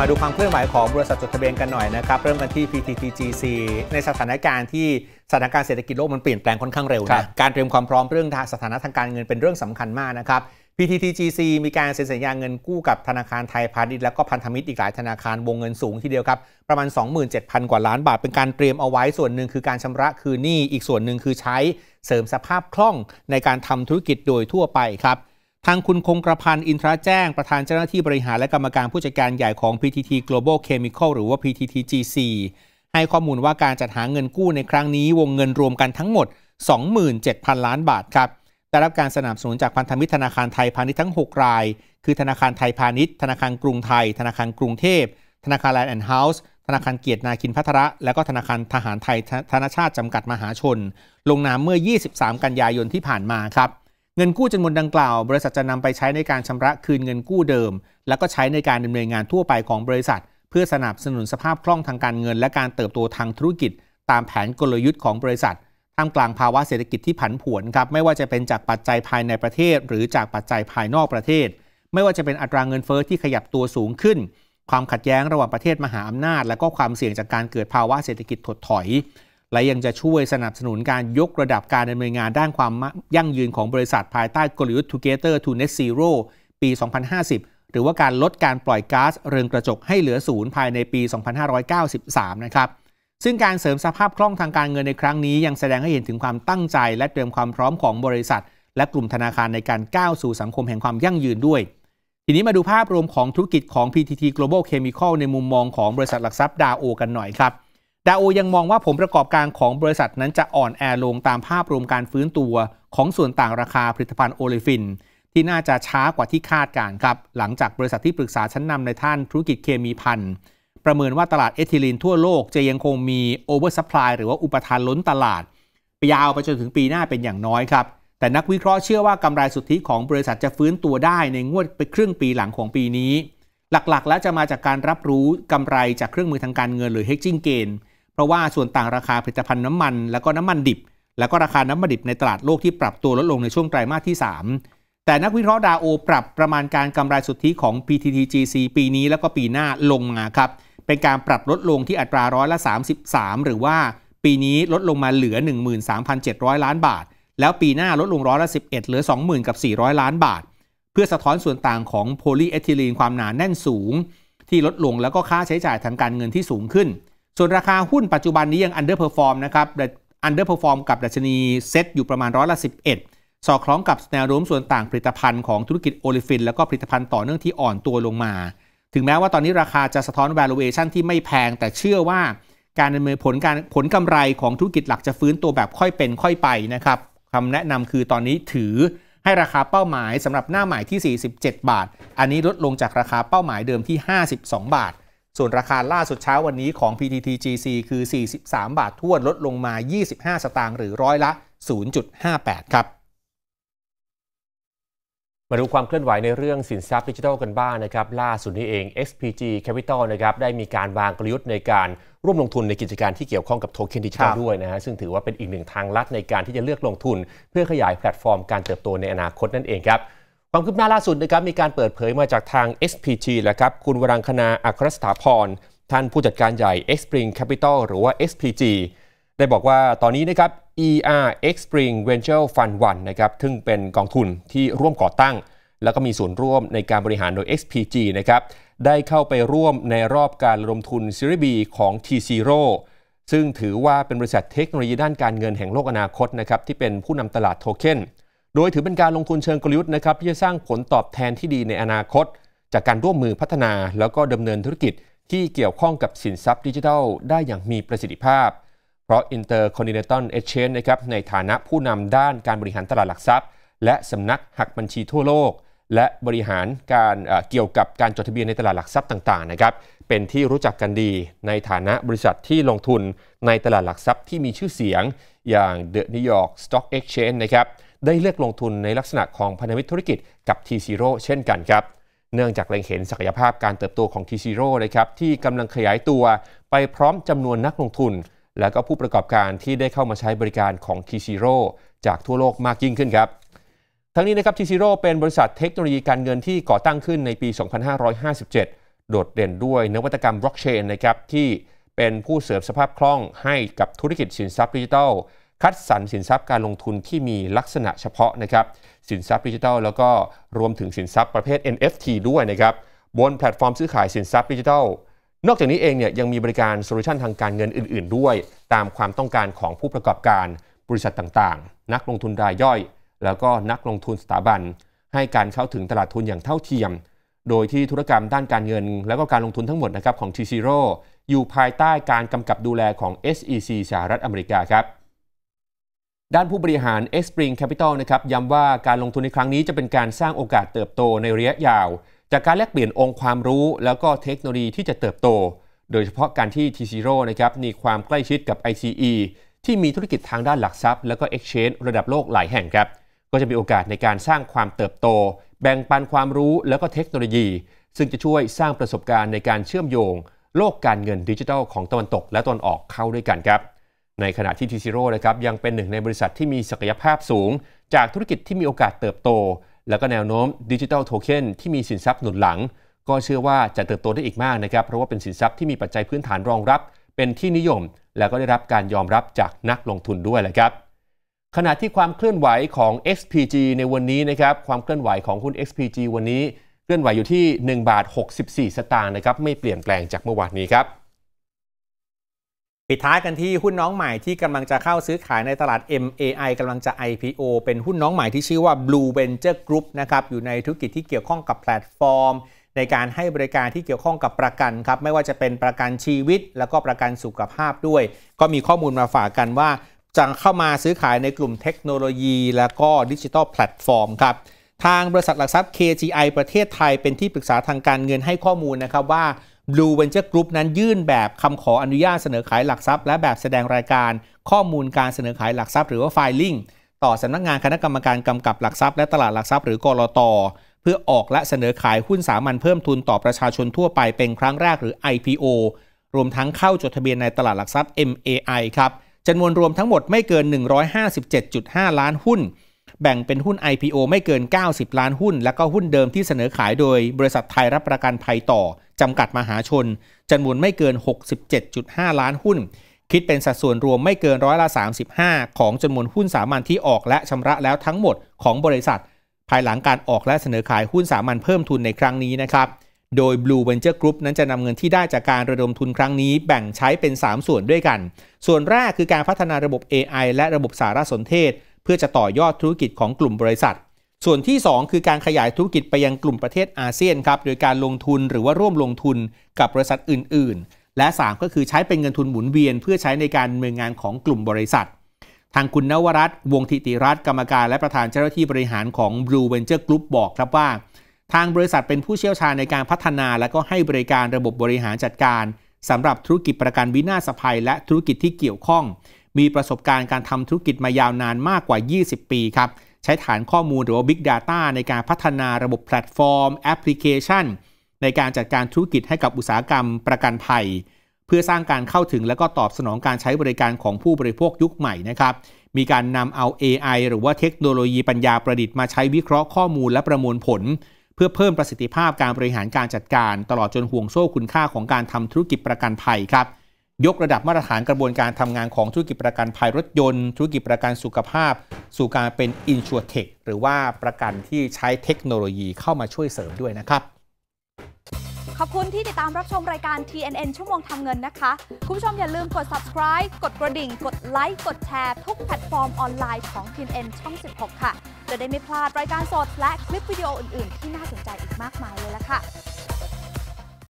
มาดูความเคลื่อนไหวของบริษัทจดทะเบียนกันหน่อยนะครับเริ่มกันที่ PTTGC ในสถานการณ์ที่สถานการณ์เศรษฐกิจโลกมันเปลี่ยนแปลงค่อนข้างเร็วนะการเตรียมความพร้อมเรื่องสถานะทางการเงินเป็นเรื่องสำคัญมากนะครับ PTTGC มีการเซ็นสัญญาเงินกู้กับธนาคารไทยพาณิชย์และก็พันธมิตรอีกหลายธนาคารวงเงินสูงทีเดียวครับประมาณ 27,000 กว่าล้านบาทเป็นการเตรียมเอาไว้ส่วนหนึ่งคือการชำระคืนหนี้อีกส่วนหนึ่งคือใช้เสริมสภาพคล่องในการทำธุรกิจโดยทั่วไปครับทางคุณคงกระพันอินทราแจ้งประธานเจ้าหน้าที่บริหารและกรรมการผู้จัดการใหญ่ของ PTT Global Chemical หรือว่า PTTGC ให้ข้อมูลว่าการจัดหาเงินกู้ในครั้งนี้วงเงินรวมกันทั้งหมด 27,000 ล้านบาทครับได้รับการสนับสนุนจากพันธมิตรธนาคารไทยพาณิชย์ทั้ง6ราย คือธนาคารไทยพาณิชย์ ธนาคารกรุงไทย ธนาคารกรุงเทพธนาคารแลนด์แอนด์เฮาส์ธนาคารเกียรตินาคินพัทระและก็ธนาคารทหารไทยธนชาติจำกัดมหาชน ลงนามเมื่อ 23 กันยายนที่ผ่านมาครับเงินกู้จำนวนดังกล่าวบริษัทจะนำไปใช้ในการชำระคืนเงินกู้เดิม แล้วก็ใช้ในการดำเนินงานทั่วไปของบริษัท เพื่อสนับสนุนสภาพคล่องทางการเงินและการเติบโตทางธุรกิจ ตามแผนกลยุทธ์ของบริษัทท่ามกลางภาวะเศรษฐกิจที่ผันผวนครับไม่ว่าจะเป็นจากปัจจัยภายในประเทศ หรือจากปัจจัยภายนอกประเทศ ไม่ว่าจะเป็นอัตรางเงินเฟอ้อที่ขยับตัวสูงขึ้น ความขัดแย้งระหว่างประเทศมหาอำนาจและก็ความเสี่ยงจากการเกิดภาวะเศรษฐกิจถดถอยและยังจะช่วยสนับสนุนการยกระดับการดำเนินงานด้านความยั่งยืนของบริษัทภายใต้กลยุทธ์ Together to Net Zero ปี 2050 หรือว่าการลดการปล่อยก๊าซเรือนกระจกให้เหลือศูนย์ภายในปี 2593 นะครับ ซึ่งการเสริมสภาพคล่องทางการเงินในครั้งนี้ยังแสดงให้เห็นถึงความตั้งใจ และเตรียมความพร้อมของบริษัท และกลุ่มธนาคารในการก้าวสู่สังคมแห่งความยั่งยืนด้วย ทีนี้มาดูภาพรวมของธุรกิจของ PTT Global Chemical ในมุมมองของบริษัทหลักทรัพย์ดาโอกันหน่อยครับดาโอยังมองว่าผลประกอบการของบริษัทนั้นจะอ่อนแอลงตามภาพรวมการฟื้นตัว ของส่วนต่างราคาผลิตภัณฑ์โอลิฟินที่น่าจะช้ากว่าที่คาดการครับ หลังจากบริษัทที่ปรึกษาชั้นนำในท่านธุรกิจเคมีพันธ์ประเมินว่าตลาดเอทิลีนทั่วโลก จะยังคงมีโอเวอร์สปายหรือว่าอุปทานล้นตลาดยาวไปจนถึงปีหน้าเป็นอย่างน้อยครับแต่นักวิเคราะห์เชื่อว่ากำไรสุทธิของบริษัทจะฟื้นตัวได้ในงวดไปครึ่งปีหลังของปีนี้ หลักๆ แล้วจะมาจากการรับรู้กำไรจากเครื่องมือทางการเงินหรือ hedging gain เพราะว่าส่วนต่างราคาผลิตภัณฑ์น้ำมัน แล้วก็น้ำมันดิบ แล้วก็ราคาน้ำมันดิบในตลาดโลกที่ปรับตัวลดลงในช่วงไตรมาสที่ 3 แต่นักวิเคราะห์ดาโอปรับประมาณการกำไรสุทธิของ PTTGC ปีนี้แล้วก็ปีหน้าลงมาครับ เป็นการปรับลดลงที่อัตราร้อยละ 33 หรือว่าปีนี้ลดลงมาเหลือ 13,700 ล้านบาท แล้วปีหน้าลดลงร้อยละ 11เหลือ20,000กับ400 ล้านบาท เพื่อสะท้อนส่วนต่างของโพลีเอทิลีนความหนาแน่นสูงที่ลดลงแล้วก็ค่าใช้จ่ายทางการเงินที่สูงขึ้นส่วนราคาหุ้นปัจจุบันนี้ยังอันเดอร์เพอร์ฟอร์มนะครับอันเดอร์เพอร์ฟอร์มกับดัชนีเซ็ตอยู่ประมาณร้อยละ 11 สอดคล้องกับแนวโน้มส่วนต่างผลิตภัณฑ์ของธุรกิจโอลิฟินแล้วก็ผลิตภัณฑ์ต่อเนื่องที่อ่อนตัวลงมา ถึงแม้ว่าตอนนี้ราคาจะสะท้อน valuation ที่ไม่แพงแต่เชื่อว่าการดำเนินผลการผลกำไรของธุรกิจหลักจะฟื้นตัวแบบค่อยเป็นค่อยไปนะครับคำแนะนำคือตอนนี้ถือ ให้ราคาเป้าหมายสำหรับหน้าใหม่ที่ 47 บาท อันนี้ลดลงจากราคาเป้าหมายเดิมที่ 52 บาทส่วนราคาล่าสุดเช้าวันนี้ของ PTTGC คือ 43 บาททวนลดลงมา 25 สตางค์หรือร้อยละ 0.58 ครับ มาดูความเคลื่อนไหวในเรื่องสินทรัพย์ดิจิทัลกันบ้างนนะครับ ล่าสุดนี้เอง SPG Capital นะครับได้มีการวางกลยุทธ์ในการร่วมลงทุนในกิจการที่เกี่ยวข้องกับโทเค็นดิจิทัลด้วยนะฮะซึ่งถือว่าเป็นอีกหนึ่งทางลัดในการที่จะเลือกลงทุน เพื่อขยายแพลตฟอร์มการเติบโตในอนาคตนั่นเองครับความคืบหน้าล่าสุดนะครับมีการเปิดเผยมาจากทาง SPG แะครับคุณวรังคณาอัครสถาพร ท่านผู้จัดการใหญ่ Xpring Capital หรือว่า SPG ได้บอกว่าตอนนี้นะครับ ER Xpring Venture Fund 1 นะครับซึ่งเป็นกองทุนที่ร่วมก่อตั้ง แล้วก็มีส่วนร่วมในการบริหารโดย SPG นะครับ ได้เข้าไปร่วมในรอบการลงทุนซีรีส์ B ของ T0 ซึ่งถือว่าเป็นบริษัทเทคโนโลยีด้านการเงินแห่งโลกอนาคตนะครับที่เป็นผู้นำตลาดโทเค็นโดยถือเป็นการลงทุนเชิงกลยุทธ์นะครับที่จะสร้างผลตอบแทนที่ดีในอนาคต จากการร่วมมือพัฒนา แล้วก็ดำเนินธุรกิจ ที่เกี่ยวข้องกับสินทรัพย์ดิจิทัล ได้อย่างมีประสิทธิภาพ เพราะ Intercontinental Exchange นะครับในฐานะผู้นำด้านการบริหารตลาดหลักทรัพย์ และสำนักหักบัญชีทั่วโลกและบริหารการเกี่ยวกับการจดทะเบียนในตลาดหลักทรัพย์ต่างๆนะครับเป็นที่รู้จักกันดีในฐานะบริษัทที่ลงทุนในตลาดหลักทรัพย์ที่มีชื่อเสียงอย่าง The New York Stock Exchange นะครับได้เลือกลงทุนในลักษณะของพันธมิตรธุรกิจกับ T0 เช่นกันครับเนื่องจากเล็งเห็นศักยภาพการเติบโตของ T0 นะครับที่กำลังขยายตัวไปพร้อมจำนวนนักลงทุน และก็ผู้ประกอบการที่ได้เข้ามาใช้บริการของ T0 จากทั่วโลกมากยิ่งขึ้นครับทั้งนี้นะครับทีซีโร่เป็นบริษัทเทคโนโลยีการเงินที่ก่อตั้งขึ้นในปี 2557 โดดเด่นด้วยนวัตกรรมบล็อกเชนนะครับที่เป็นผู้เสริมสภาพคล่องให้กับธุรกิจสินทรัพย์ดิจิทัล คัดสรรสินทรัพย์การลงทุนที่มีลักษณะเฉพาะนะครับสินทรัพย์ดิจิทัลแล้วก็รวมถึงสินทรัพย์ประเภท NFT ด้วยนะครับบนแพลตฟอร์มซื้อขายสินทรัพย์ดิจิทัล นอกจากนี้เองเนี่ยยังมีบริการโซลูชันทางการเงินอื่นๆ ด้วย ตามความต้องการของผู้ประกอบการบริษัทต่างๆ นักลงทุนรายย่อยแล้วก็นักลงทุนสถาบัน ให้การเข้าถึงตลาดทุนอย่างเท่าเทียม โดยที่ธุรกรรมด้านการเงิน และก็การลงทุนทั้งหมดนะครับของ t ีซีโรอยู่ภายใต้การกำกับดูแลของ SEC สหรัฐอเมริกาครับ ด้านผู้บริหาร Spring Capital นะครับย้ำว่าการลงทุนในครั้งนี้จะเป็นการสร้างโอกาสเติบโตในระยะยาว จากการแลกเปลี่ยนองค์ความรู้ แล้วก็เทคโนโลยีที่จะเติบโต โดยเฉพาะการที่ t ีโร่นะครับมีความใกล้ชิดกับ ICE ที่มีธุรกิจทางด้านหลักทรัพย์และก็ Exchange ระดับโลกหลายแห่งครับก็จะมีโอกาสในการสร้างความเติบโต แบ่งปันความรู้แล้วก็เทคโนโลยี ซึ่งจะช่วยสร้างประสบการณ์ในการเชื่อมโยงโลกการเงินดิจิทัลของตะวันตกและตะวันออกเข้าด้วยกันครับ ในขณะที่ทีซีโร่นะครับยังเป็นหนึ่งในบริษัทที่มีศักยภาพสูง จากธุรกิจที่มีโอกาสเติบโต แล้วก็แนวโน้มดิจิทัลโทเค็นที่มีสินทรัพย์หนุนหลัง ก็เชื่อว่าจะเติบโตได้อีกมากนะครับเพราะว่าเป็นสินทรัพย์ที่มีปัจจัยพื้นฐานรองรับ เป็นที่นิยม แล้วก็ได้รับการยอมรับจากนักลงทุนด้วยแหละครับขณะที่ความเคลื่อนไหวของ XPG ในวันนี้นะครับความเคลื่อนไหวของหุ้น XPG วันนี้เคลื่อนไหวอยู่ที่ 1 บาท 64 สตางค์นะครับไม่เปลี่ยนแปลงจากเมื่อวานนี้ครับปิดท้ายกันที่หุ้นน้องใหม่ที่กำลังจะเข้าซื้อขายในตลาด MAI กำลังจะ IPO เป็นหุ้นน้องใหม่ที่ชื่อว่า Blue Venture Group นะครับอยู่ในธุรกิจที่เกี่ยวข้องกับแพลตฟอร์ม ในการให้บริการที่เกี่ยวข้องกับประกันครับไม่ว่าจะเป็นประกันชีวิต แล้วก็ประกันสุขภาพด้วย ก็มีข้อมูลมาฝากกันว่าจะเข้ามาซื้อขายในกลุ่มเทคโนโลยีและก็ดิจิทัลแพลตฟอร์มครับทางบริษัทหลักทรัพย์ KGI ประเทศไทยเป็นที่ปรึกษาทางการเงินให้ข้อมูลนะครับว่า Blue Venture Group นั้นยื่นแบบคำขออนุญาตเสนอขายหลักทรัพย์และแบบแสดงรายการข้อมูลการเสนอขายหลักทรัพย์หรือว่า filing ต่อสำนักงานคณะกรรมการกำกับหลักทรัพย์และตลาดหลักทรัพย์หรือกรอตเพื่อออกและเสนอขายหุ้นสามัญเพิ่มทุนต่อประชาชนทั่วไปเป็นครั้งแรกหรือ IPO รวมทั้งเข้าจดทะเบียนในตลาดหลักทรัพย์ MAI ครับจำนวนรวมทั้งหมดไม่เกิน 157.5 ล้านหุ้น แบ่งเป็นหุ้น IPO ไม่เกิน 90 ล้านหุ้นและก็หุ้นเดิมที่เสนอขาย โดยบริษัทไทยรับประกันภัยต่อ จำกัดมหาชนจำนวนไม่เกิน 67.5 ล้านหุ้น คิดเป็นสัดส่วนรวมไม่เกินร้อยละ35 ของจำนวนหุ้นสามัญที่ออกและชำระแล้วทั้งหมดของบริษัท ภายหลังการออกและเสนอขายหุ้นสามัญเพิ่มทุนในครั้งนี้นะครับโดย Blue Venture Group นั้นจะนำเงินที่ได้จากการระดมทุนครั้งนี้ แบ่งใช้เป็น 3 ส่วนด้วยกัน ส่วนแรกคือการพัฒนาระบบ AI และระบบสารสนเทศ เพื่อจะต่อยอดธุรกิจของกลุ่มบริษัท ส่วนที่ 2 คือการขยายธุรกิจไปยังกลุ่มประเทศอาเซียนครับโดยการลงทุนหรือว่าร่วมลงทุนกับบริษัทอื่น ๆ และ 3 ก็คือใช้เป็นเงินทุนหมุนเวียนเพื่อใช้ในการดำเนินงานของกลุ่มบริษัท ทางคุณนวรัตน์วงศิติรัตน์กรรมการและประธานเจ้าหน้าที่บริหารของ Blue Venture Group บอกครับว่าทางบริษัทเป็นผู้เชี่ยวชาญในการพัฒนาและก็ให้บริการระบบบริหารจัดการ สำหรับธุรกิจประกันวินาศภัยและธุรกิจที่เกี่ยวข้อง มีประสบการณ์การทำธุรกิจมายาวนานมากกว่า 20 ปีครับ ใช้ฐานข้อมูลหรือว่า Big Data ในการพัฒนาระบบแพลตฟอร์มแอปพลิเคชันในการจัดการธุรกิจให้กับอุตสาหกรรมประกันภัยเพื่อสร้างการเข้าถึงและก็ตอบสนองการใช้บริการของผู้บริโภคยุคใหม่นะครับ มีการนำเอา AI หรือว่าเทคโนโลยีปัญญาประดิษฐ์มาใช้วิเคราะห์ข้อมูลและประมวลผลพื่อเพิ่มประสิทธิภาพการบริหารการจัดการ ตลอดจนห่วงโซ่คุณค่าของการทำธุรกิจประกันภัยครับ ยกระดับมาตรฐานกระบวนการทำงานของธุรกิจประกันภัยรถยนต์ ธุรกิจประกันสุขภาพ สู่การเป็นอินชัวเทคหรือว่าประกันที่ใช้เทคโนโลยีเข้ามาช่วยเสริมด้วยนะครับ ขอบคุณที่ติดตามรับชมรายการ TNN ชั่วโมงทำเงินนะคะ คุณผู้ชมอย่าลืมกด subscribe กดกระดิ่ง กดไลค์ กดแชร์ทุกแพลตฟอร์มออนไลน์ของ TNN ช่อง 16 ค่ะจะได้ไม่พลาด รายการสดและคลิปวิดีโออื่น ๆ ที่น่าสนใจอีกมากมายเลยล่ะค่ะ